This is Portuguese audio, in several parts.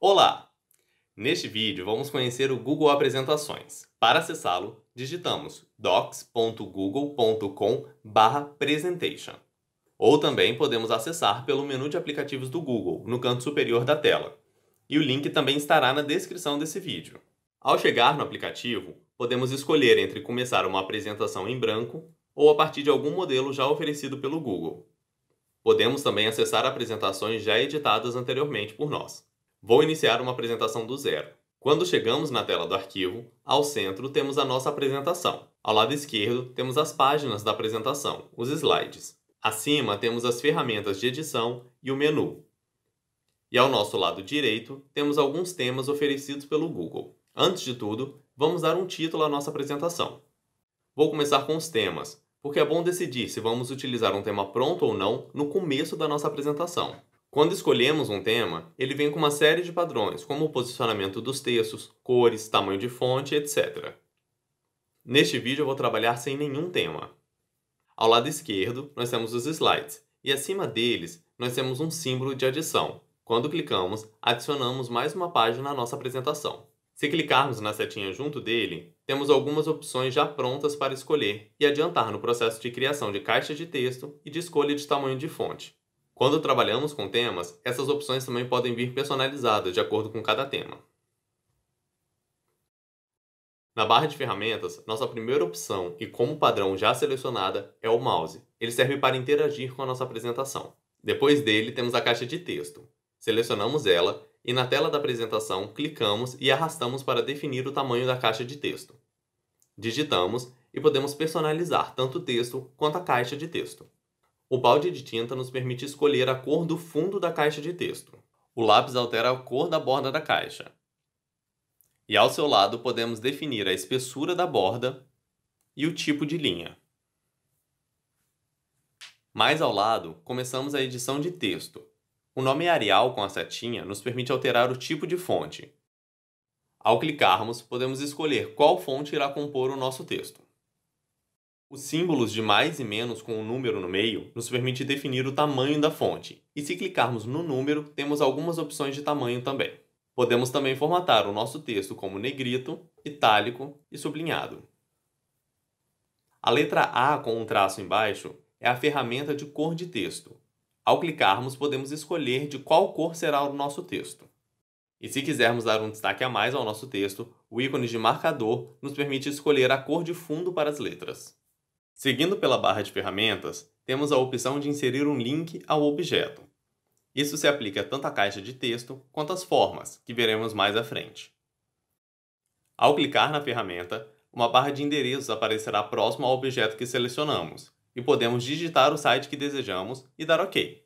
Olá! Neste vídeo vamos conhecer o Google Apresentações. Para acessá-lo, digitamos docs.google.com/presentation. Ou também podemos acessar pelo menu de aplicativos do Google, no canto superior da tela. E o link também estará na descrição desse vídeo. Ao chegar no aplicativo, podemos escolher entre começar uma apresentação em branco ou a partir de algum modelo já oferecido pelo Google. Podemos também acessar apresentações já editadas anteriormente por nós. Vou iniciar uma apresentação do zero. Quando chegamos na tela do arquivo, ao centro temos a nossa apresentação. Ao lado esquerdo temos as páginas da apresentação, os slides. Acima temos as ferramentas de edição e o menu. E ao nosso lado direito temos alguns temas oferecidos pelo Google. Antes de tudo, vamos dar um título à nossa apresentação. Vou começar com os temas, porque é bom decidir se vamos utilizar um tema pronto ou não no começo da nossa apresentação. Quando escolhemos um tema, ele vem com uma série de padrões, como o posicionamento dos textos, cores, tamanho de fonte, etc. Neste vídeo eu vou trabalhar sem nenhum tema. Ao lado esquerdo, nós temos os slides, e acima deles, nós temos um símbolo de adição. Quando clicamos, adicionamos mais uma página à nossa apresentação. Se clicarmos na setinha junto dele, temos algumas opções já prontas para escolher e adiantar no processo de criação de caixa de texto e de escolha de tamanho de fonte. Quando trabalhamos com temas, essas opções também podem vir personalizadas de acordo com cada tema. Na barra de ferramentas, nossa primeira opção e como padrão já selecionada é o mouse. Ele serve para interagir com a nossa apresentação. Depois dele, temos a caixa de texto. Selecionamos ela e na tela da apresentação clicamos e arrastamos para definir o tamanho da caixa de texto. Digitamos e podemos personalizar tanto o texto quanto a caixa de texto. O balde de tinta nos permite escolher a cor do fundo da caixa de texto. O lápis altera a cor da borda da caixa. E ao seu lado podemos definir a espessura da borda e o tipo de linha. Mais ao lado, começamos a edição de texto. O nome Arial com a setinha nos permite alterar o tipo de fonte. Ao clicarmos, podemos escolher qual fonte irá compor o nosso texto. Os símbolos de mais e menos com o um número no meio nos permite definir o tamanho da fonte, e se clicarmos no número, temos algumas opções de tamanho também. Podemos também formatar o nosso texto como negrito, itálico e sublinhado. A letra A com um traço embaixo é a ferramenta de cor de texto. Ao clicarmos, podemos escolher de qual cor será o nosso texto. E se quisermos dar um destaque a mais ao nosso texto, o ícone de marcador nos permite escolher a cor de fundo para as letras. Seguindo pela barra de ferramentas, temos a opção de inserir um link ao objeto. Isso se aplica tanto à caixa de texto quanto às formas, que veremos mais à frente. Ao clicar na ferramenta, uma barra de endereços aparecerá próximo ao objeto que selecionamos, e podemos digitar o site que desejamos e dar OK.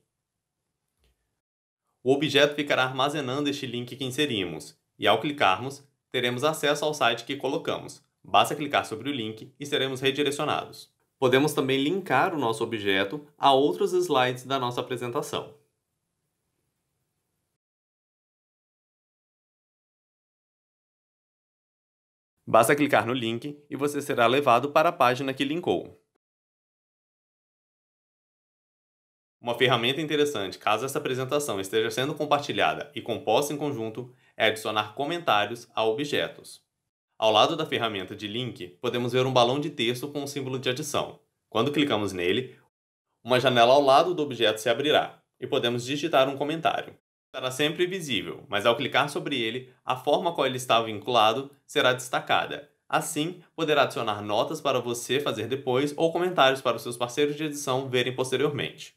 O objeto ficará armazenando este link que inserimos, e ao clicarmos, teremos acesso ao site que colocamos. Basta clicar sobre o link e seremos redirecionados. Podemos também linkar o nosso objeto a outros slides da nossa apresentação. Basta clicar no link e você será levado para a página que linkou. Uma ferramenta interessante, caso essa apresentação esteja sendo compartilhada e composta em conjunto, é adicionar comentários a objetos. Ao lado da ferramenta de link, podemos ver um balão de texto com o um símbolo de adição. Quando clicamos nele, uma janela ao lado do objeto se abrirá e podemos digitar um comentário. Estará sempre visível, mas ao clicar sobre ele, a forma a qual ele está vinculado será destacada. Assim, poderá adicionar notas para você fazer depois ou comentários para seus parceiros de edição verem posteriormente.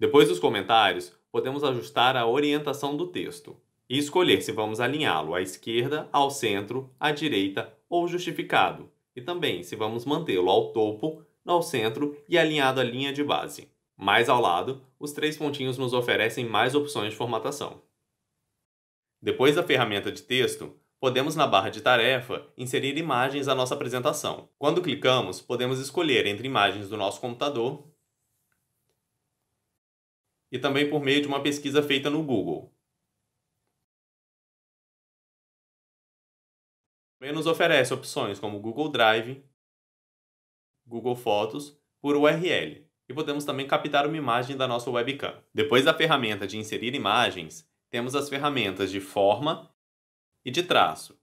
Depois dos comentários, podemos ajustar a orientação do texto e escolher se vamos alinhá-lo à esquerda, ao centro, à direita ou justificado, e também se vamos mantê-lo ao topo, ao centro e alinhado à linha de base. Mais ao lado, os três pontinhos nos oferecem mais opções de formatação. Depois da ferramenta de texto, podemos na barra de tarefa inserir imagens à nossa apresentação. Quando clicamos, podemos escolher entre imagens do nosso computador e também por meio de uma pesquisa feita no Google. nos oferece opções como Google Drive, Google Fotos, por URL, e podemos também captar uma imagem da nossa webcam. Depois da ferramenta de inserir imagens, temos as ferramentas de forma e de traço.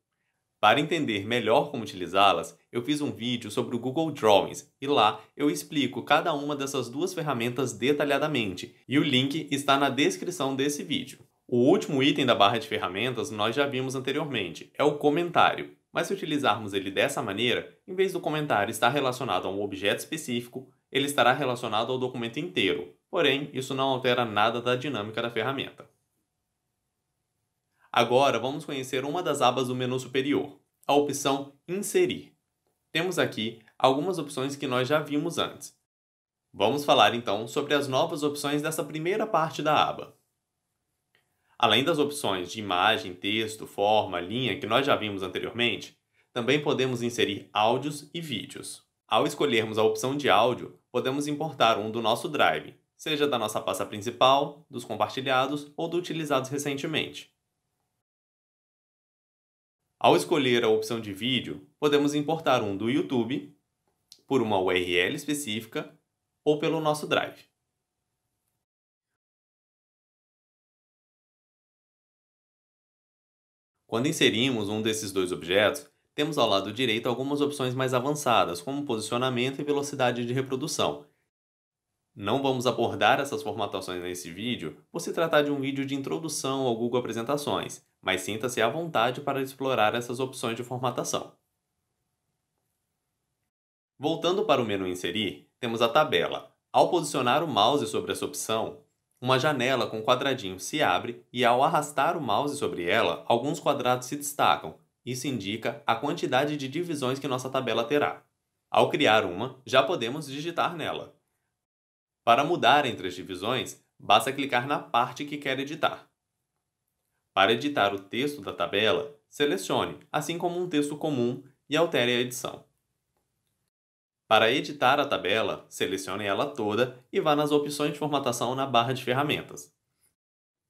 Para entender melhor como utilizá-las, eu fiz um vídeo sobre o Google Drawings e lá eu explico cada uma dessas duas ferramentas detalhadamente, e o link está na descrição desse vídeo. O último item da barra de ferramentas nós já vimos anteriormente, é o comentário. Mas se utilizarmos ele dessa maneira, em vez do comentário estar relacionado a um objeto específico, ele estará relacionado ao documento inteiro. Porém, isso não altera nada da dinâmica da ferramenta. Agora, vamos conhecer uma das abas do menu superior, a opção Inserir. Temos aqui algumas opções que nós já vimos antes. Vamos falar então sobre as novas opções dessa primeira parte da aba. Além das opções de imagem, texto, forma, linha que nós já vimos anteriormente, também podemos inserir áudios e vídeos. Ao escolhermos a opção de áudio, podemos importar um do nosso Drive, seja da nossa pasta principal, dos compartilhados ou do utilizados recentemente. Ao escolher a opção de vídeo, podemos importar um do YouTube, por uma URL específica ou pelo nosso Drive. Quando inserimos um desses dois objetos, temos ao lado direito algumas opções mais avançadas, como posicionamento e velocidade de reprodução. Não vamos abordar essas formatações nesse vídeo, por se tratar de um vídeo de introdução ao Google Apresentações, mas sinta-se à vontade para explorar essas opções de formatação. Voltando para o menu Inserir, temos a tabela. Ao posicionar o mouse sobre essa opção, uma janela com quadradinho se abre e, ao arrastar o mouse sobre ela, alguns quadrados se destacam. Isso indica a quantidade de divisões que nossa tabela terá. Ao criar uma, já podemos digitar nela. Para mudar entre as divisões, basta clicar na parte que quer editar. Para editar o texto da tabela, selecione, assim como um texto comum, e altere a edição. Para editar a tabela, selecione ela toda e vá nas opções de formatação na barra de ferramentas.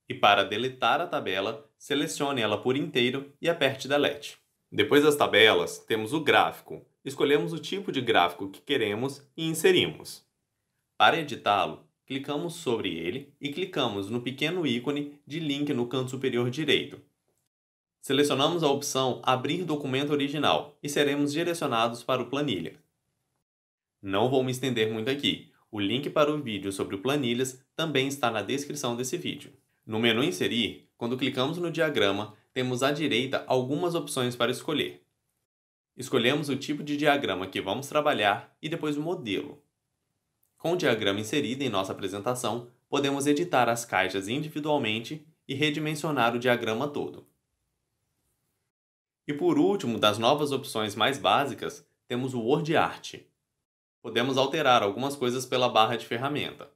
E para deletar a tabela, selecione ela por inteiro e aperte Delete. Depois das tabelas, temos o gráfico. Escolhemos o tipo de gráfico que queremos e inserimos. Para editá-lo, clicamos sobre ele e clicamos no pequeno ícone de link no canto superior direito. Selecionamos a opção Abrir documento original e seremos direcionados para o planilha. Não vou me estender muito aqui. O link para o vídeo sobre planilhas também está na descrição desse vídeo. No menu Inserir, quando clicamos no diagrama, temos à direita algumas opções para escolher. Escolhemos o tipo de diagrama que vamos trabalhar e depois o modelo. Com o diagrama inserido em nossa apresentação, podemos editar as caixas individualmente e redimensionar o diagrama todo. E por último, das novas opções mais básicas, temos o WordArt, podemos alterar algumas coisas pela barra de ferramenta.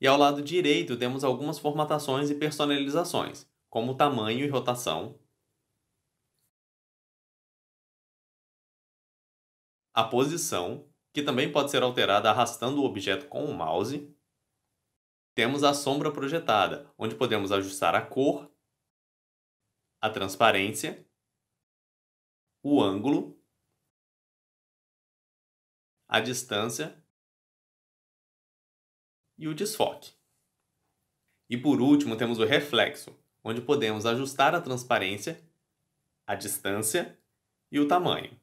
E ao lado direito temos algumas formatações e personalizações, como tamanho e rotação, a posição, que também pode ser alterada arrastando o objeto com o mouse, temos a sombra projetada, onde podemos ajustar a cor, a transparência o ângulo, a distância e o desfoque. E por último, temos o reflexo, onde podemos ajustar a transparência, a distância e o tamanho.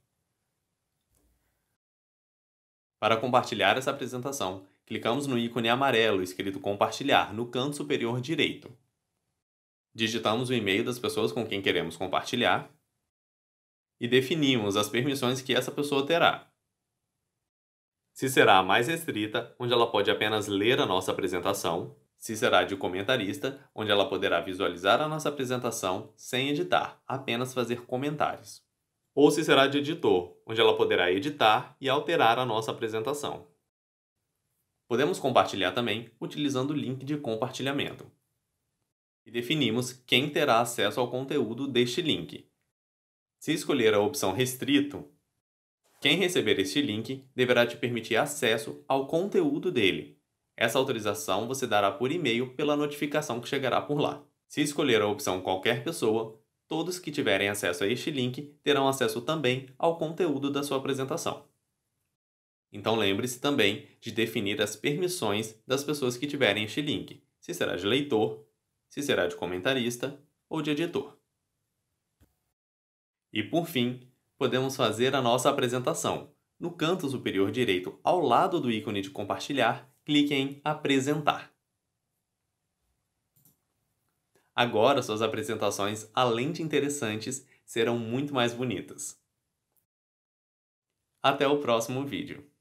Para compartilhar essa apresentação, clicamos no ícone amarelo escrito Compartilhar no canto superior direito. Digitamos o e-mail das pessoas com quem queremos compartilhar e definimos as permissões que essa pessoa terá. Se será a mais restrita, onde ela pode apenas ler a nossa apresentação, se será de comentarista, onde ela poderá visualizar a nossa apresentação sem editar, apenas fazer comentários. Ou se será de editor, onde ela poderá editar e alterar a nossa apresentação. Podemos compartilhar também utilizando o link de compartilhamento. E definimos quem terá acesso ao conteúdo deste link, se escolher a opção Restrito, quem receber este link deverá te permitir acesso ao conteúdo dele. Essa autorização você dará por e-mail pela notificação que chegará por lá. Se escolher a opção Qualquer Pessoa, todos que tiverem acesso a este link terão acesso também ao conteúdo da sua apresentação. Então lembre-se também de definir as permissões das pessoas que tiverem este link, se será de leitor, se será de comentarista ou de editor. E por fim, podemos fazer a nossa apresentação. No canto superior direito, ao lado do ícone de compartilhar, clique em Apresentar. Agora suas apresentações, além de interessantes, serão muito mais bonitas. Até o próximo vídeo!